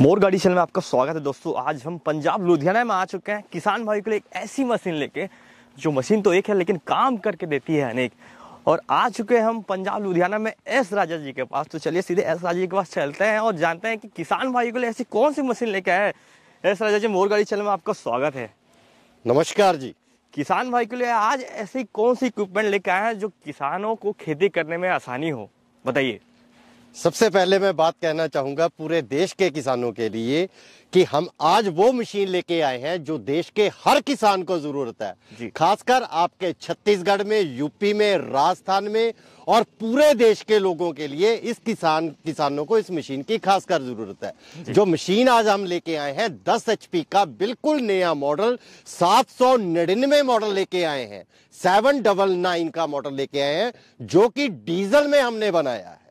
मोर गाड़ी चैनल में आपका स्वागत है दोस्तों आज हम पंजाब लुधियाना में आ चुके हैं किसान भाई के लिए एक ऐसी मशीन लेके जो मशीन तो एक है लेकिन काम करके देती है अनेक और आ चुके हैं हम पंजाब लुधियाना में एस राजा जी के पास तो चलिए सीधे एस राजा जी के पास चलते हैं और जानते हैं कि किसान भाई के लिए ऐसी कौन सी मशीन लेके आए एस राजा जी मोर गाड़ी चैनल में आपका स्वागत है नमस्कार जी किसान भाई के लिए आज ऐसी कौन सी इक्विपमेंट लेके आए हैं जो किसानों को खेती करने में आसानी हो बताइए सबसे पहले मैं बात कहना चाहूंगा पूरे देश के किसानों के लिए कि हम आज वो मशीन लेके आए हैं जो देश के हर किसान को ज़रूरत है खासकर आपके छत्तीसगढ़ में यूपी में राजस्थान में और पूरे देश के लोगों के लिए इस किसान किसानों को इस मशीन की खासकर ज़रूरत है जो मशीन आज हम लेके आए हैं 10 एचपी का बिल्कुल नया मॉडल सात सौ मॉडल लेके आए हैं सेवन डबल नाइन का मॉडल लेके आए हैं जो कि डीजल में हमने बनाया है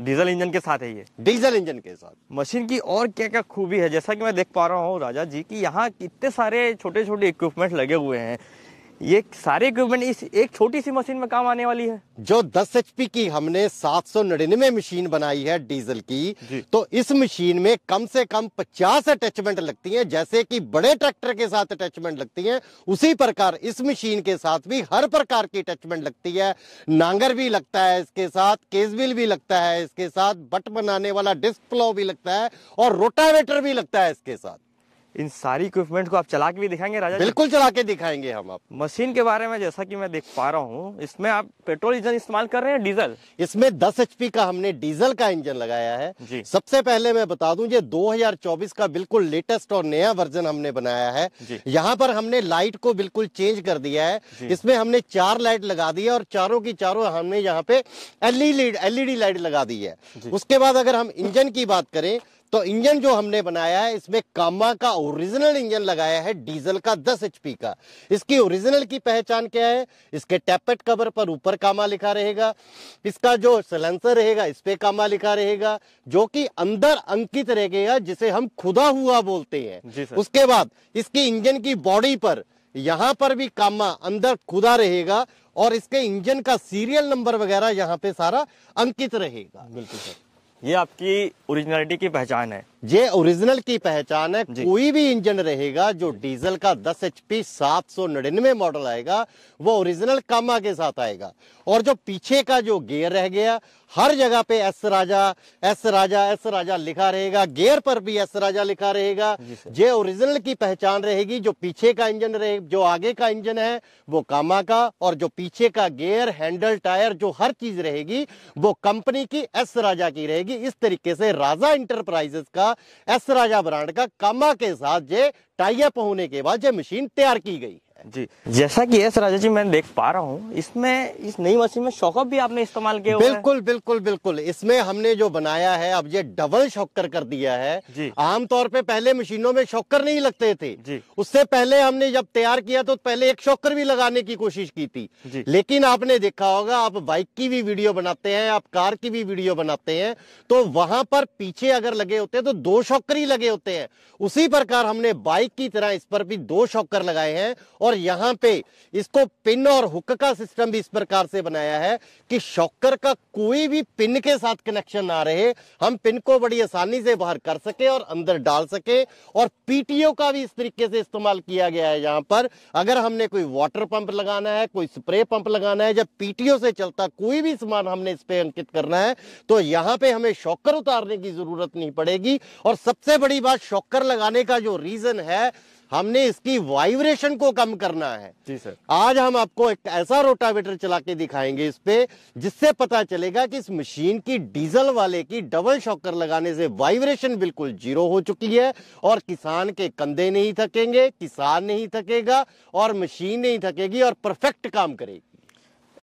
डीजल इंजन के साथ है ये डीजल इंजन के साथ मशीन की और क्या क्या खूबी है जैसा कि मैं देख पा रहा हूँ राजा जी कि यहाँ कितने सारे छोटे छोटे इक्विपमेंट लगे हुए हैं ये सारे इक्विपमेंट इस एक छोटी सी मशीन में काम आने वाली है जो 10 एच की हमने 799 मशीन बनाई है डीजल की तो इस मशीन में कम से कम 50 अटैचमेंट लगती हैं जैसे कि बड़े ट्रैक्टर के साथ अटैचमेंट लगती हैं उसी प्रकार इस मशीन के साथ भी हर प्रकार की अटैचमेंट लगती है नांगर भी लगता है इसके साथ केजविल भी लगता है इसके साथ बट बनाने वाला डिस्क प्लो भी लगता है और रोटावेटर भी लगता है इसके साथ इन सारी इक्विपमेंट को आप चला के भी दिखाएंगे राजा बिल्कुल चला के दिखाएंगे हम आप मशीन के बारे में जैसा कि मैं देख पा रहा हूँ इसमें आप पेट्रोल इंजन इस्तेमाल कर रहे हैं डीजल इसमें 10 एचपी का हमने डीजल का इंजन लगाया है जी सबसे पहले मैं बता दूं ये 2024 का बिल्कुल लेटेस्ट और नया वर्जन हमने बनाया है यहाँ पर हमने लाइट को बिल्कुल चेंज कर दिया है इसमें हमने चार लाइट लगा दी है और चारों की चारों हमने यहाँ पे एलईडी लाइट लगा दी है उसके बाद अगर हम इंजन की बात करें तो इंजन जो हमने बनाया है इसमें कामा का ओरिजिनल इंजन लगाया है डीजल का 10 एचपी का इसकी ओरिजिनल की पहचान क्या है इसके टैपेट कवर पर ऊपर कामा लिखा रहेगा इसका जो सिलेंसर रहेगा इस पे कामा लिखा रहेगा जो कि अंदर अंकित रहेगा जिसे हम खुदा हुआ बोलते हैं उसके बाद इसकी इंजन की बॉडी पर यहां पर भी कामा अंदर खुदा रहेगा और इसके इंजन का सीरियल नंबर वगैरह यहाँ पे सारा अंकित रहेगा बिल्कुल सर ये आपकी ओरिजिनलिटी की पहचान है ये ओरिजिनल की पहचान है कोई भी इंजन रहेगा जो डीजल का 10 एचपी 799 मॉडल आएगा वो ओरिजिनल कामा के साथ आएगा और जो पीछे का जो गियर रह गया हर जगह पे S Raja S Raja S Raja लिखा रहेगा गियर पर भी एस राजा लिखा रहेगा ये ओरिजिनल की पहचान रहेगी जो पीछे का इंजन रहे जो आगे का इंजन है वो कामा का और जो पीछे का गेयर हैंडल टायर जो हर चीज रहेगी वो कंपनी की एस राजा की रहेगी इस तरीके से राजा इंटरप्राइजेस का का एसरा ब्रांड का कामा के साथ जे टाइप होने के बाद जो मशीन तैयार की गई जी जैसा कि एस राजा जी मैं देख पा रहा हूँ इसमें इस नई मशीन में शॉकअप भी आपने इस्तेमाल किया बिल्कुल बिल्कुल बिल्कुल इसमें हमने जो बनाया है अब ये डबल शॉकर कर दिया है आमतौर पे पहले मशीनों में शॉकर नहीं लगते थे जी उससे पहले हमने जब तैयार किया तो पहले एक शॉकर भी लगाने की कोशिश की थी लेकिन आपने देखा होगा आप बाइक की भी वीडियो बनाते हैं आप कार की भी वीडियो बनाते हैं तो वहां पर पीछे अगर लगे होते हैं तो दो शॉकर ही लगे होते हैं उसी प्रकार हमने बाइक की तरह इस पर भी दो शॉकर लगाए हैं और और यहाँ पे इसको पिन और हुक का सिस्टम भी इस प्रकार से बनाया है कि शॉकर का कोई भी पिन के साथ कनेक्शन ना रहे हम पिन को बड़ी आसानी से बाहर कर सके और अंदर डाल सके और पीटीओ का भी इस तरीके से इस्तेमाल किया गया है यहाँ पर अगर हमने कोई वाटर पंप लगाना है कोई स्प्रे पंप लगाना है जब पीटीओ से चलता कोई भी सामान हमने इस पर अंकित करना है तो यहाँ पे हमें शॉकर उतारने की जरूरत नहीं पड़ेगी और सबसे बड़ी बात शॉकर लगाने का जो रीजन है हमने इसकी वाइब्रेशन को कम करना है जी सर आज हम आपको एक ऐसा रोटावेटर चला के दिखाएंगे इस पे जिससे पता चलेगा कि इस मशीन की डीजल वाले की डबल शॉकर लगाने से वाइब्रेशन बिल्कुल जीरो हो चुकी है और किसान के कंधे नहीं थकेंगे किसान नहीं थकेगा और मशीन नहीं थकेगी और परफेक्ट काम करेगी